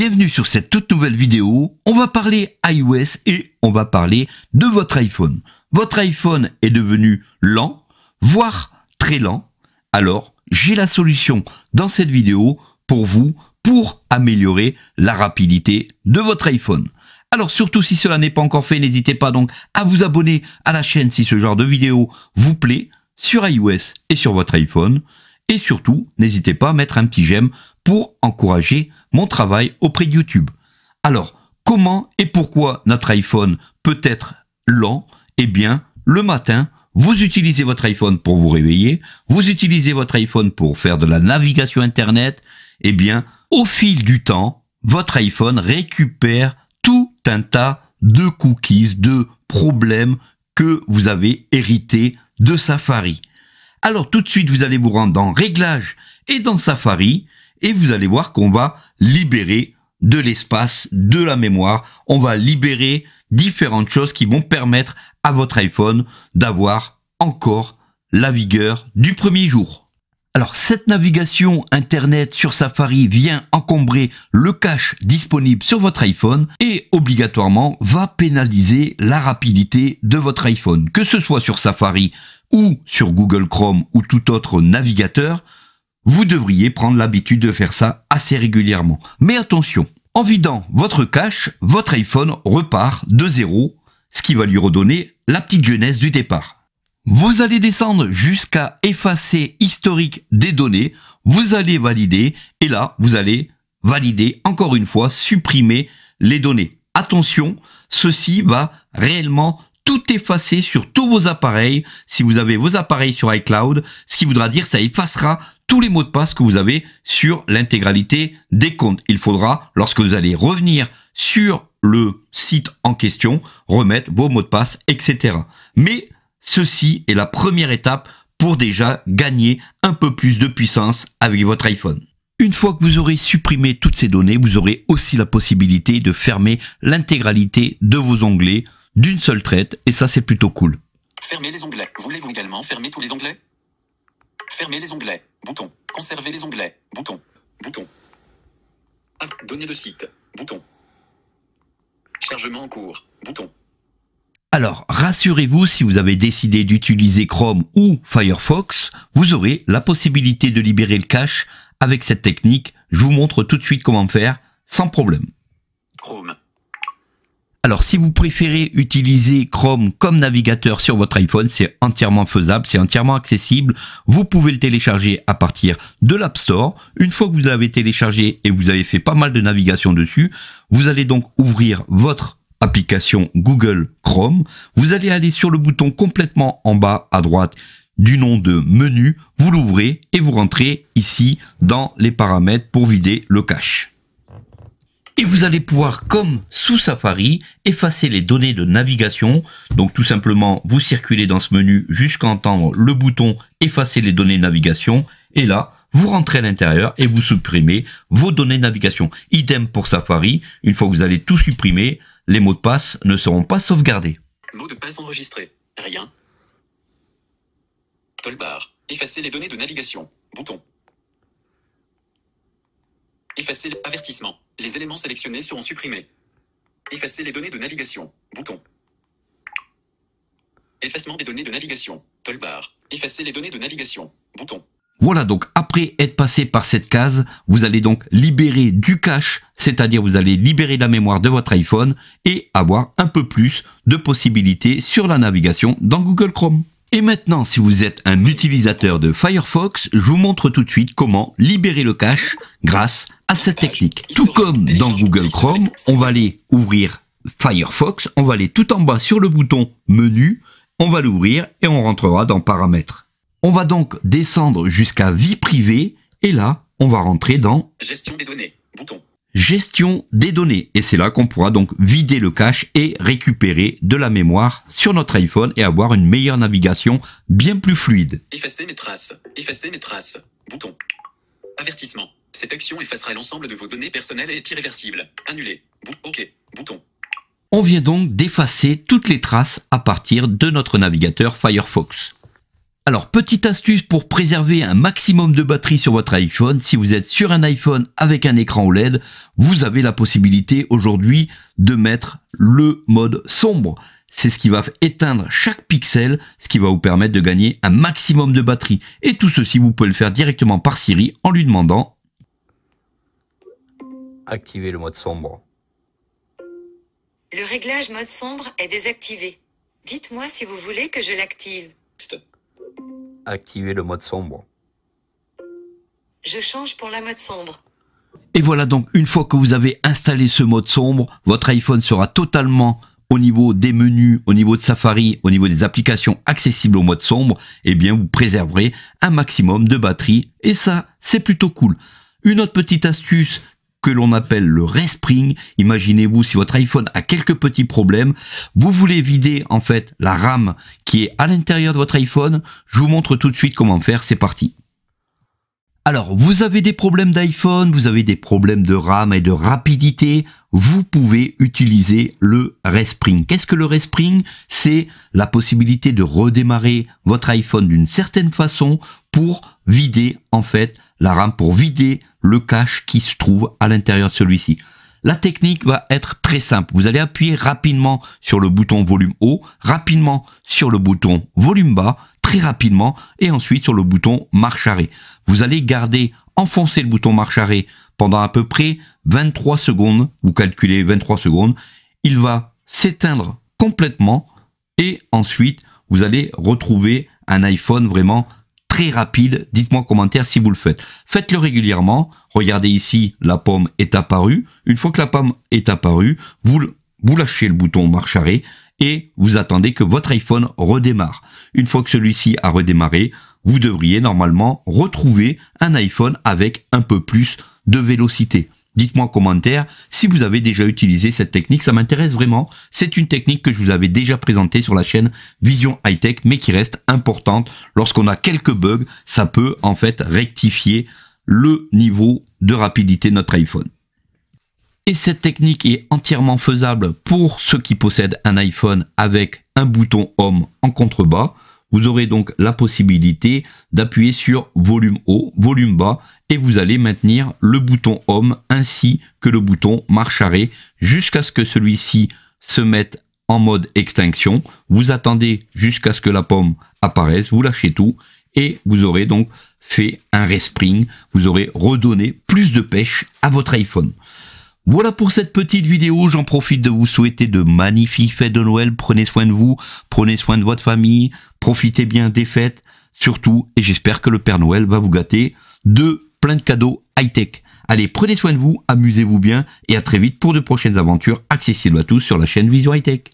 Bienvenue sur cette toute nouvelle vidéo. On va parler iOS et on va parler de votre iPhone. Votre iPhone est devenu lent, voire très lent. Alors, j'ai la solution dans cette vidéo pour vous, pour améliorer la rapidité de votre iPhone. Alors surtout si cela n'est pas encore fait, n'hésitez pas donc à vous abonner à la chaîne si ce genre de vidéo vous plaît sur iOS et sur votre iPhone. Et surtout, n'hésitez pas à mettre un petit j'aime pour encourager mon travail auprès de YouTube. Alors, comment et pourquoi notre iPhone peut être lent Eh bien, le matin, vous utilisez votre iPhone pour vous réveiller, vous utilisez votre iPhone pour faire de la navigation Internet, eh bien, au fil du temps, votre iPhone récupère tout un tas de cookies, de problèmes que vous avez hérités de Safari. Alors tout de suite, vous allez vous rendre dans Réglages et dans Safari, et vous allez voir qu'on va libérer de l'espace, de la mémoire. On va libérer différentes choses qui vont permettre à votre iPhone d'avoir encore la vigueur du premier jour. Alors cette navigation Internet sur Safari vient encombrer le cache disponible sur votre iPhone et obligatoirement va pénaliser la rapidité de votre iPhone, que ce soit sur Safari ou sur Google Chrome ou tout autre navigateur. Vous devriez prendre l'habitude de faire ça assez régulièrement. Mais attention, en vidant votre cache, votre iPhone repart de zéro, ce qui va lui redonner la petite jeunesse du départ. Vous allez descendre jusqu'à effacer historique des données, vous allez valider, et là, vous allez valider, encore une fois, supprimer les données. Attention, ceci va réellement tout effacer sur tous vos appareils. Si vous avez vos appareils sur iCloud, ce qui voudra dire ça effacera tous les mots de passe que vous avez sur l'intégralité des comptes. Il faudra, lorsque vous allez revenir sur le site en question, remettre vos mots de passe, etc. Mais ceci est la première étape pour déjà gagner un peu plus de puissance avec votre iPhone. Une fois que vous aurez supprimé toutes ces données, vous aurez aussi la possibilité de fermer l'intégralité de vos onglets d'une seule traite, et ça c'est plutôt cool. Fermez les onglets. Voulez-vous également fermer tous les onglets Fermez les onglets. Bouton. Conserver les onglets. Bouton. Bouton. Donner le site. Bouton. Chargement en cours. Bouton. Alors, rassurez-vous, si vous avez décidé d'utiliser Chrome ou Firefox, vous aurez la possibilité de libérer le cache avec cette technique. Je vous montre tout de suite comment faire sans problème. Chrome. Alors si vous préférez utiliser Chrome comme navigateur sur votre iPhone, c'est entièrement faisable, c'est entièrement accessible. Vous pouvez le télécharger à partir de l'App Store. Une fois que vous avez téléchargé et vous avez fait pas mal de navigation dessus, vous allez donc ouvrir votre application Google Chrome. Vous allez aller sur le bouton complètement en bas à droite du nom de menu, vous l'ouvrez et vous rentrez ici dans les paramètres pour vider le cache et vous allez pouvoir, comme sous Safari, effacer les données de navigation. Donc tout simplement, vous circulez dans ce menu jusqu'à entendre le bouton effacer les données de navigation. Et là, vous rentrez à l'intérieur et vous supprimez vos données de navigation. Idem pour Safari, une fois que vous allez tout supprimer, les mots de passe ne seront pas sauvegardés. Mots de passe enregistrés. Rien. bar. Effacer les données de navigation. Bouton. Effacer l'avertissement. Les éléments sélectionnés seront supprimés. Effacer les données de navigation. Bouton. Effacement des données de navigation. Toolbar. Effacer les données de navigation. Bouton. Voilà donc après être passé par cette case, vous allez donc libérer du cache, c'est-à-dire vous allez libérer la mémoire de votre iPhone et avoir un peu plus de possibilités sur la navigation dans Google Chrome. Et maintenant, si vous êtes un utilisateur de Firefox, je vous montre tout de suite comment libérer le cache grâce à cette technique. Tout comme dans Google Chrome, on va aller ouvrir Firefox, on va aller tout en bas sur le bouton menu, on va l'ouvrir et on rentrera dans paramètres. On va donc descendre jusqu'à vie privée et là, on va rentrer dans gestion des données, bouton gestion des données. Et c'est là qu'on pourra donc vider le cache et récupérer de la mémoire sur notre iPhone et avoir une meilleure navigation bien plus fluide. Effacer mes traces. Effacer mes traces. Bouton. Avertissement. Cette action effacera l'ensemble de vos données personnelles et irréversible. OK. Bouton. On vient donc d'effacer toutes les traces à partir de notre navigateur Firefox. Alors, petite astuce pour préserver un maximum de batterie sur votre iPhone. Si vous êtes sur un iPhone avec un écran OLED, vous avez la possibilité aujourd'hui de mettre le mode sombre. C'est ce qui va éteindre chaque pixel, ce qui va vous permettre de gagner un maximum de batterie. Et tout ceci, vous pouvez le faire directement par Siri en lui demandant Activez le mode sombre. Le réglage mode sombre est désactivé. Dites-moi si vous voulez que je l'active activer le mode sombre. Je change pour la mode sombre. Et voilà donc, une fois que vous avez installé ce mode sombre, votre iPhone sera totalement au niveau des menus, au niveau de Safari, au niveau des applications accessibles au mode sombre, et eh bien vous préserverez un maximum de batterie et ça, c'est plutôt cool. Une autre petite astuce que l'on appelle le respring. Imaginez-vous si votre iPhone a quelques petits problèmes, vous voulez vider en fait la RAM qui est à l'intérieur de votre iPhone. Je vous montre tout de suite comment faire, c'est parti. Alors, vous avez des problèmes d'iPhone, vous avez des problèmes de RAM et de rapidité, vous pouvez utiliser le respring. Qu'est-ce que le respring C'est la possibilité de redémarrer votre iPhone d'une certaine façon pour vider en fait la RAM pour vider le cache qui se trouve à l'intérieur de celui-ci. La technique va être très simple. Vous allez appuyer rapidement sur le bouton volume haut, rapidement sur le bouton volume bas, très rapidement, et ensuite sur le bouton marche arrêt. Vous allez garder enfoncer le bouton marche arrêt pendant à peu près 23 secondes. Vous calculez 23 secondes. Il va s'éteindre complètement et ensuite vous allez retrouver un iPhone vraiment très rapide. Dites-moi en commentaire si vous le faites. Faites-le régulièrement. Regardez ici, la pomme est apparue. Une fois que la pomme est apparue, vous, vous lâchez le bouton marche arrêt et vous attendez que votre iPhone redémarre. Une fois que celui-ci a redémarré, vous devriez normalement retrouver un iPhone avec un peu plus de vélocité. Dites-moi en commentaire si vous avez déjà utilisé cette technique, ça m'intéresse vraiment. C'est une technique que je vous avais déjà présentée sur la chaîne Vision High Tech, mais qui reste importante. Lorsqu'on a quelques bugs, ça peut en fait rectifier le niveau de rapidité de notre iPhone. Et cette technique est entièrement faisable pour ceux qui possèdent un iPhone avec un bouton Home en contrebas. Vous aurez donc la possibilité d'appuyer sur volume haut, volume bas et vous allez maintenir le bouton home ainsi que le bouton marche arrêt jusqu'à ce que celui-ci se mette en mode extinction. Vous attendez jusqu'à ce que la pomme apparaisse, vous lâchez tout et vous aurez donc fait un respring, vous aurez redonné plus de pêche à votre iPhone. Voilà pour cette petite vidéo, j'en profite de vous souhaiter de magnifiques fêtes de Noël, prenez soin de vous, prenez soin de votre famille, profitez bien des fêtes, surtout, et j'espère que le Père Noël va vous gâter de plein de cadeaux high-tech. Allez, prenez soin de vous, amusez-vous bien, et à très vite pour de prochaines aventures accessibles à tous sur la chaîne Vision High Tech.